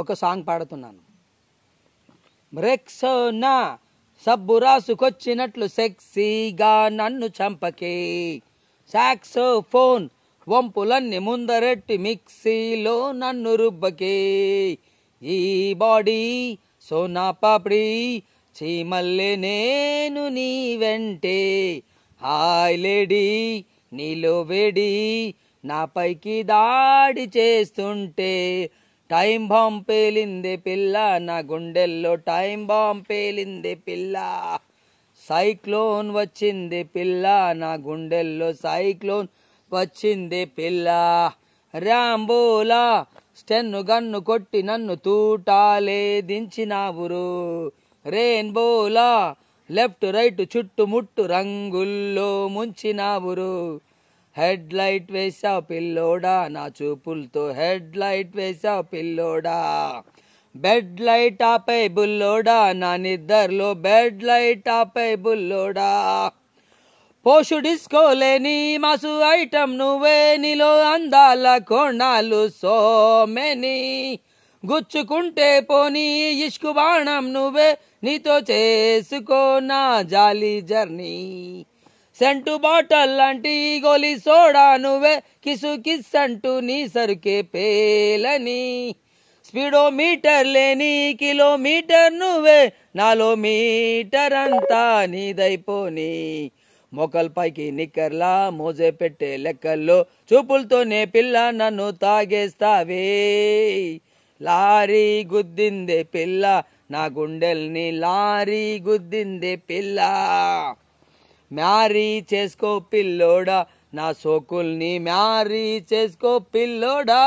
ఒక సాంగ్ పాడుతున్నాను నా సబ్బు రాసుకొచ్చినట్లు సెక్సీగా నన్ను చంపకే సాక్సో ఫోన్ వంపులన్నీ ముందరెట్టి మిక్సీలో నన్ను రుబ్బకే ఈ బాడీ సోనా పాపడి చీమల్లే నేను నీ వెంటే హాయ్ లేడీ నీలో వేడి నాపైకి దాడి చేస్తుంటే టైం బాంబ్ పేలింది పిల్ల నా గుండెల్లో టైం బాంబ్ పేలింది పిల్ల సైక్లోన్ వచ్చింది పిల్ల నా గుండెల్లో సైక్లోన్ వచ్చింది పిల్ల రాంబోలా స్టెన్ను గన్ను కొట్టి నన్ను తూటాలే దించినావురు రెయిన్బోలా లెఫ్ట్ రైట్ చుట్టుముట్టు రంగుల్లో ముంచినావురు హెడ్ లైట్ వేసా పిల్లోడా నా చూపులతో హెడ్ లైట్ వేసా పిల్లోడా బెడ్ లైట్ ఆపై బుల్లోడా నా నిద్రలో బెడ్ లైట్ ఆపై బుల్లోడా పోషు డిస్కోలేని మాసు ఐటమ్ నువ్వే నీలో అందాల కోణాలు సో మెనీ గుచ్చుకుంటే పోనీ ఇష్కు బాణం నువ్వే నీతో చేసుకో నా జాలి జర్నీ సెంటు బాటల్ లాంటి గోలి సోడా నువ్వే కిసు కిస్ అంటూ నీ సరుకే పేలని స్పీడో మీటర్ లేని కిలోమీటర్ నువ్వే నాలో మీటర్ అంతా నీదైపోని పైకి నిక్కర్లా మోజే పెట్టే లెక్కల్లో చూపులతోనే పిల్ల నన్ను తాగేస్తావే లారీ గుద్దిందే పిల్ల నా గుండెల్ని లారీ గుద్దిందే పిల్ల మ్యారీ చేసుకో పిల్లోడా నా సోకుల్ని మ్యారీ చేసుకో పిల్లోడా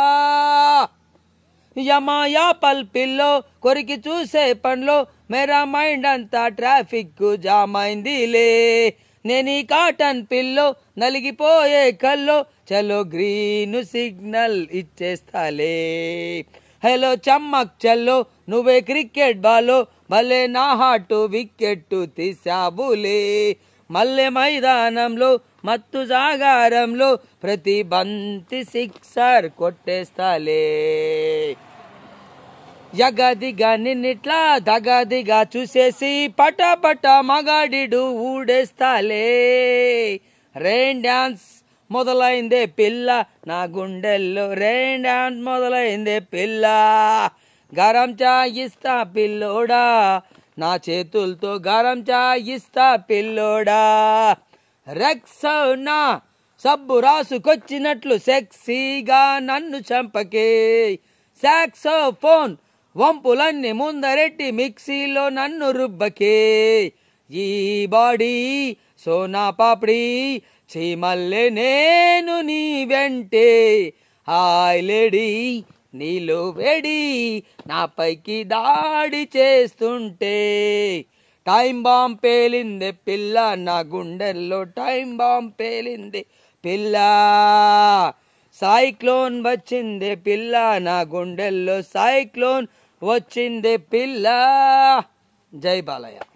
యమాయాపల్ పిల్లో కొరికి చూసే పండ్లో మేరా మైండ్ అంతా ట్రాఫిక్ జామ్ అయిందిలే నేను ఈ కాటన్ పిల్లో నలిగిపోయే కల్లో చలో గ్రీన్ సిగ్నల్ ఇచ్చేస్తాలే హలో చమ్మక్ చల్లో నువ్వే క్రికెట్ బాలో భలే నా హాటు వికెట్ తీసాబులే మల్లె మైదానంలో మత్తు జాగారంలో ప్రతి బంతి సిక్సర్ కొట్టేస్తాలే యగదిగా నిన్నిట్లా దగదిగా చూసేసి పటపట మగాడిడు ఊడేస్తాలే రెయిన్ డ్యాన్స్ మొదలైందే పిల్ల నా గుండెల్లో రెయిన్ డ్యాన్స్ మొదలైందే పిల్ల గరం చాగిస్తా పిల్లోడా నా చేతులతో గరం చాయిస్తా పిల్లోడా నా సబ్బు రాసుకొచ్చినట్లు సెక్సీగా నన్ను చంపకే సాక్సో ఫోన్ వంపులన్నీ ముందరెట్టి మిక్సీలో నన్ను రుబ్బకే ఈ బాడీ సోనా పాపడి చీమల్లే నేను నీ వెంటే హాయ్ లేడీ నీలో వేడి నాపైకి దాడి చేస్తుంటే టైం బాంబ్ పేలింది పిల్ల నా గుండెల్లో టైం బాంబ్ పేలింది పిల్ల సైక్లోన్ వచ్చింది పిల్ల నా గుండెల్లో సైక్లోన్ వచ్చింది పిల్ల జై బాలయ్య